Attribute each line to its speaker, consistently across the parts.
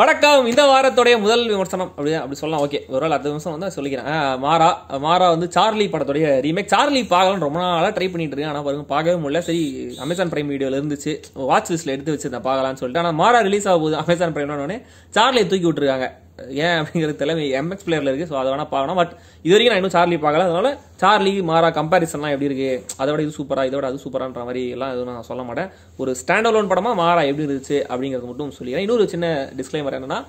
Speaker 1: வணக்கம் இந்த வாரத்துடைய முதல் விமர்சனம் அப்படி அப்படி சொல்லலாம் ஓகே ஒரு அடுத்த விமர்சனம் வந்து சொல்லிக்கிறேன் மாறா மாறா வந்து சார்லி படத்துடைய ரீமேக் சார்லி பார்க்கலாம்னு ரொம்ப நாளாக ட்ரை பண்ணிட்டு இருக்கேன் ஆனால் பாருங்க பார்க்கவே முடியல சரி அமேசான் பிரைம் வீடியோவில் இருந்துச்சு வாட்ச் லிஸ்ட்டில் எடுத்து வச்சிருந்தேன் பார்க்கலாம்னு சொல்லிட்டு ஆனால் மாறா ரிலீஸ் ஆகும் போது அமேசான் பிரைம்னு சார்லியை தூக்கி விட்டுருக்காங்க ஏன் அப்படிங்கிறது தெரியல எம்எக்ஸ் பிளேயரில் இருக்குது ஸோ அதை வேணால் பார்க்கணும் பட் இது வரைக்கும் நான் இன்னும் சார்லி பார்க்கல அதனால சார்லி மாறா கம்பாரிசன்லாம் எப்படி இருக்குது அதோட இது சூப்பராக இதோட அது சூப்பரான்ற மாதிரி எல்லாம் எதுவும் நான் சொல்ல மாட்டேன் ஒரு ஸ்டாண்ட் அலோன் படமாக மாறா எப்படி இருந்துச்சு அப்படிங்கிறது மட்டும் சொல்லிடுறேன் இன்னொரு சின்ன டிஸ்க்ளைமர் என்னன்னா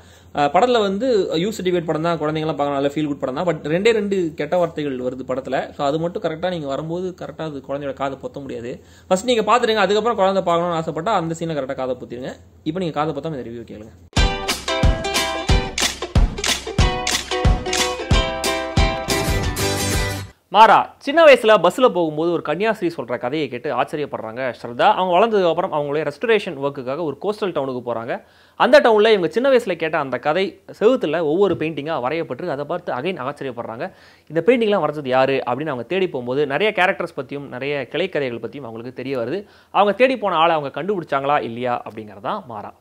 Speaker 1: படத்தில் வந்து யூ சர்டிஃபிகேட் படம் தான் குழந்தைங்களாம் பார்க்கணும் நல்ல ஃபீல் குட் படம் தான் பட் ரெண்டே ரெண்டு கெட்ட வார்த்தைகள் வருது படத்தில் ஸோ அது மட்டும் கரெக்டாக நீங்கள் வரும்போது கரெக்டாக அது குழந்தையோட காதை பொத்த முடியாது ஃபஸ்ட் நீங்கள் பார்த்துருங்க அதுக்கப்புறம் குழந்தை பார்க்கணும்னு ஆசைப்பட்டால் அந்த சீனில் கரெக்டாக காதை பொத்திடுங்க இப்போ நீங்கள் காதை பொத்தாமல் இந்த ரிவ்யூ கேளுங்க மாறா சின்ன வயசில் பஸ்ஸில் போகும்போது ஒரு கன்னியாஸ்திரி சொல்கிற கதையை கேட்டு ஆச்சரியப்படுறாங்க ஸ்ரத்தா அவங்க வளர்ந்ததுக்கப்புறம் அவங்களுடைய ரெஸ்டரேஷன் ஒர்க்குக்காக ஒரு கோஸ்டல் டவுனுக்கு போகிறாங்க அந்த டவுனில் இவங்க சின்ன வயசில் கேட்ட அந்த கதை செவுத்தில் ஒவ்வொரு பெயிண்டிங்காக வரையப்பட்டு அதை பார்த்து அகைன் ஆச்சரியப்படுறாங்க இந்த பெயிண்டிங்லாம் வரைஞ்சது யார் அப்படின்னு அவங்க தேடி போகும்போது நிறைய கேரக்டர்ஸ் பற்றியும் நிறைய கிளைக்கதைகள் பற்றியும் அவங்களுக்கு தெரிய வருது அவங்க தேடி போன ஆளை அவங்க கண்டுபிடிச்சாங்களா இல்லையா அப்படிங்கிறதான் மாறா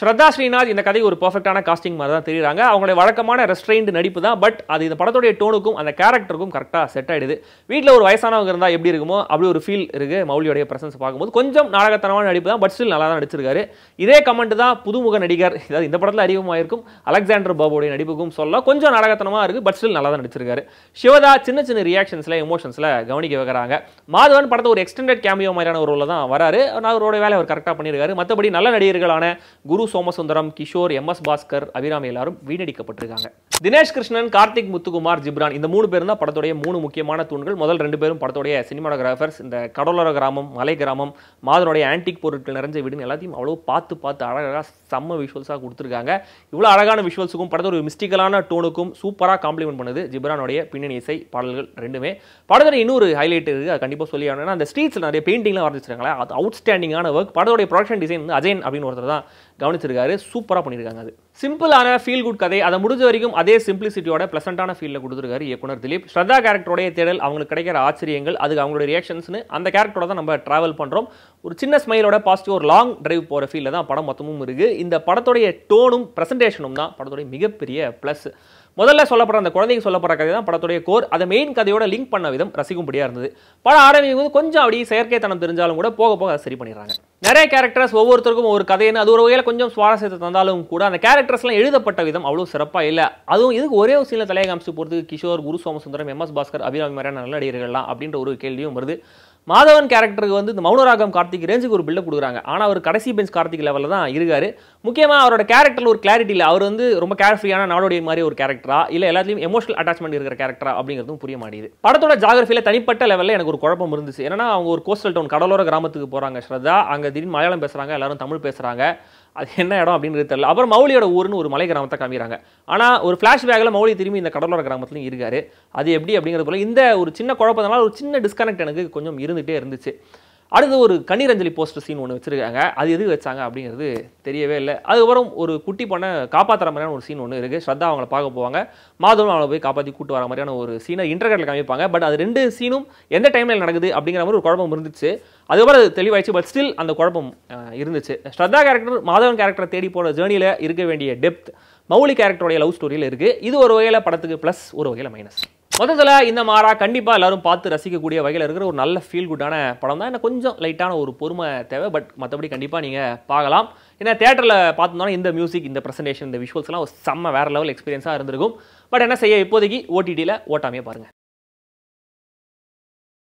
Speaker 1: ஸ்ரத்தா ஸ்ரீநாத் இந்த கதை ஒரு பர்ஃபெக்டான காஸ்டிங் மாதிரி தான் தெரியுறாங்க அவங்களுடைய வழக்கமான ரெஸ்ட்ரெயின்டு நடிப்பு தான் பட் அது இந்த படத்துடைய டோனுக்கும் அந்த கேரக்டருக்கும் கரெக்டாக செட் ஆகிடுது வீட்டில் ஒரு வயசானவங்க இருந்தால் எப்படி இருக்குமோ அப்படி ஒரு ஃபீல் இருக்குது மௌலியோடைய பிரசன்ஸ் பார்க்கும்போது கொஞ்சம் நாடகத்தனமான நடிப்பு தான் பட் ஸ்டில் நல்லா தான் நடிச்சிருக்காரு இதே கமெண்ட் தான் புதுமுக நடிகர் இதாவது இந்த படத்தில் அதிகமாக இருக்கும் அலெக்சாண்டர் பாபுடைய நடிப்புக்கும் சொல்ல கொஞ்சம் நாடகத்தனமாக இருக்குது பட் ஸ்டில் நல்லா தான் நடிச்சிருக்காரு சிவதா சின்ன சின்ன ரியாக்ஷன்ஸில் எமோஷன்ஸில் கவனிக்க வைக்கிறாங்க மாதவன் படத்தை ஒரு எக்ஸ்டெண்டட் கேமியோ மாதிரியான ஒரு ரோலில் தான் வராரு அவரோட வேலை அவர் கரெக்டாக பண்ணியிருக்காரு மற்றபடி நல்ல நடிகர்களான குரு சோமசுந்தரம் கிஷோர் எம் எஸ் பாஸ்கர் அபிராமி எல்லாரும் வீணடிக்கப்பட்டிருக்காங்க தினேஷ் கிருஷ்ணன் கார்த்திக் முத்துகுமார் ஜிப்ரான் இந்த மூணு பேரும் தான் படத்துடைய மூணு முக்கியமான தூண்கள் முதல் ரெண்டு பேரும் படத்துடைய சினிமாடோகிராஃபர்ஸ் இந்த கடலோர கிராமம் மலை கிராமம் மாதனுடைய ஆன்டிக் பொருட்கள் நிறைஞ்ச வீடுன்னு எல்லாத்தையும் அவ்வளோ பார்த்து பார்த்து அழகாக செம்ம விஷுவல்ஸாக கொடுத்துருக்காங்க இவ்வளோ அழகான விஷுவல்ஸுக்கும் படத்தோட ஒரு மிஸ்டிக்கலான டோனுக்கும் சூப்பராக காம்ப்ளிமெண்ட் பண்ணுது ஜிப்ரானுடைய பின்னணி இசை பாடல்கள் ரெண்டுமே படத்தில் இன்னொரு ஹைலைட் இருக்குது அது கண்டிப்பாக சொல்லி ஆகணும்னா அந்த ஸ்ட்ரீட்ஸில் நிறைய பெயிண்டிங்லாம் வரைஞ்சிருக்காங்களே அது அவுட்ஸ்டாண்டிங்கான ஒர்க் படத்துடைய ப்ரொடக்ஷன் டிசைன் வந்து அஜயன் அப்படின்னு ஒருத்தர் தான் கவனிச்சிருக்காரு சூப்பராக பண்ணியிருக்காங்க அது சிம்பிளான ஃபீல் குட் கதை அதை முடிஞ்ச வரைக்கும் அதே சிம்பிளிசிட்டியோட ப்ளசண்டான ஃபீலில் கொடுத்துருக்காரு இயக்குனர் திலீப் ஸ்ரதா கேரக்டருடைய தேடல் அவங்களுக்கு கிடைக்கிற ஆச்சரியங்கள் அதுக்கு அவங்களுடைய ரியாக்ஷன்ஸ்னு அந்த கேரக்டரோட தான் நம்ம ட்ராவல் பண்ணுறோம் ஒரு சின்ன ஸ்மைலோட பாசிட்டிவ் ஒரு லாங் டிரைவ் போகிற ஃபீலில் தான் படம் மொத்தமும் இருக்குது இந்த படத்துடைய டோனும் ப்ரெசன்டேஷனும் தான் படத்துடைய மிகப்பெரிய ப்ளஸ் முதல்ல சொல்லப்படுற அந்த குழந்தைக்கு சொல்லப்படுற கதை தான் படத்துடைய கோர் அதை மெயின் கதையோட லிங்க் பண்ண விதம் ரசிக்கும்படியாக இருந்தது படம் ஆரம்பிக்கும் போது கொஞ்சம் அப்படி செயற்கைத்தனம் தெரிஞ்சாலும் கூட போக போக அதை சரி பண்ணிடுறாங்க நிறைய கேரக்டர்ஸ் ஒவ்வொருத்தருக்கும் ஒரு கதைன்னு அது ஒரு வகையில் கொஞ்சம் சுவாரஸ்யத்தை தந்தாலும் கூட அந்த கேரக்டர்ஸ்லாம் எழுதப்பட்ட விதம் அவ்வளோ சிறப்பாக இல்லை அதுவும் இதுக்கு ஒரே ஒரு சீனில் தலையை காமிச்சு போகிறதுக்கு கிஷோர் குரு சோமசுந்தரம் எம் எஸ் பாஸ்கர் அபிராமி மாதிரியான நல்ல நடிகர்கள்லாம் அப்படின்ற ஒரு கேள்வியும் வருது மாதவன் கேரக்டருக்கு வந்து இந்த மௌனராகம் கார்த்திக் ரேஞ்சுக்கு ஒரு பில்டப் கொடுக்குறாங்க ஆனால் அவர் கடைசி பெஞ்ச் கார்த்திக் லெவலில் தான் இருக்கார் முக்கியமாக அவரோட கேரக்டரில் ஒரு கிளாரிட்டி இல்லை அவர் வந்து ரொம்ப கேர்ஃப்ரீயான நாடோடைய மாதிரி ஒரு கேரக்டரா இல்லை எல்லாத்துலேயும் எமோஷனல் அட்டாச்மெண்ட் இருக்கிற கேரக்டரா அப்படிங்கிறதும் புரிய மாட்டேங்குது படத்தோட ஜாகிரஃபியில் தனிப்பட்ட லெவலில் எனக்கு ஒரு குழப்பம் இருந்துச்சு ஏன்னா அவங்க ஒரு கோஸ்டல் டவுன் கடலோர கிராமத்துக்கு போகிறாங்க ஸ்ரதா அங்கே திடீர்னு மலையாளம் பேசுகிறாங்க எல்லாரும் தமிழ் பேசுகிறாங்க அது என்ன இடம் அப்படின்றது தெரியல அப்புறம் மௌலியோட ஊர்னு ஒரு மலை கிராமத்தை காமிக்கிறாங்க ஆனால் ஒரு ஃப்ளாஷ்பேக்கில் மௌலி திரும்பி இந்த கடலோர கிராமத்துலையும் இருக்கார் அது எப்படி அப்படிங்கிறது போல இந்த ஒரு சின்ன குழப்பத்தினால ஒரு சின்ன டிஸ்கனெக்ட் எனக்கு கொஞ்சம் இருந்துகிட்டே இருந்துச்சு அடுத்து ஒரு கண்ணீரஞ்சலி போஸ்டர் சீன் ஒன்று வச்சுருக்காங்க அது எது வச்சாங்க அப்படிங்கிறது தெரியவே இல்லை அதுக்கப்புறம் ஒரு குட்டி பொண்ணை காப்பாற்றுற மாதிரியான ஒரு சீன் ஒன்று இருக்குது ஸ்ரத்தா அவங்கள பார்க்க போவாங்க மாதவன் அவங்கள போய் காப்பாற்றி கூட்டு வர மாதிரியான ஒரு சீனை இன்டர்நெட்டில் காமிப்பாங்க பட் அது ரெண்டு சீனும் எந்த டைமில் நடக்குது அப்படிங்கிற மாதிரி ஒரு குழப்பம் இருந்துச்சு அதுக்கப்புறம் அது தெளிவாயிடுச்சு பட் ஸ்டில் அந்த குழப்பம் இருந்துச்சு ஸ்ரத்தா கேரக்டர் மாதவன் கேரக்டரை தேடி போன ஜேர்னியில் இருக்க வேண்டிய டெப்த் மௌலி கேரக்டருடைய லவ் ஸ்டோரியில் இருக்குது இது ஒரு வகையில் படத்துக்கு ப்ளஸ் ஒரு வகையில் மைனஸ் மொத்தத்தில் இந்த மாறா கண்டிப்பாக எல்லாரும் பார்த்து ரசிக்கக்கூடிய வகையில் இருக்கிற ஒரு நல்ல ஃபீல் குட்டான படம் தான் எனக்கு கொஞ்சம் லைட்டான ஒரு பொறுமை தேவை பட் மற்றபடி கண்டிப்பாக நீங்கள் பார்க்கலாம் ஏன்னா தேட்டரில் பார்த்தோம்னா இந்த மியூசிக் இந்த ப்ரெசன்டேஷன் இந்த விஷுவல்ஸ்லாம் ஒரு செம்ம வேறு லெவல் எக்ஸ்பீரியன்ஸாக இருந்திருக்கும் பட் என்ன செய்ய இப்போதைக்கு ஓடிடியில் ஓட்டாமையே பாருங்கள்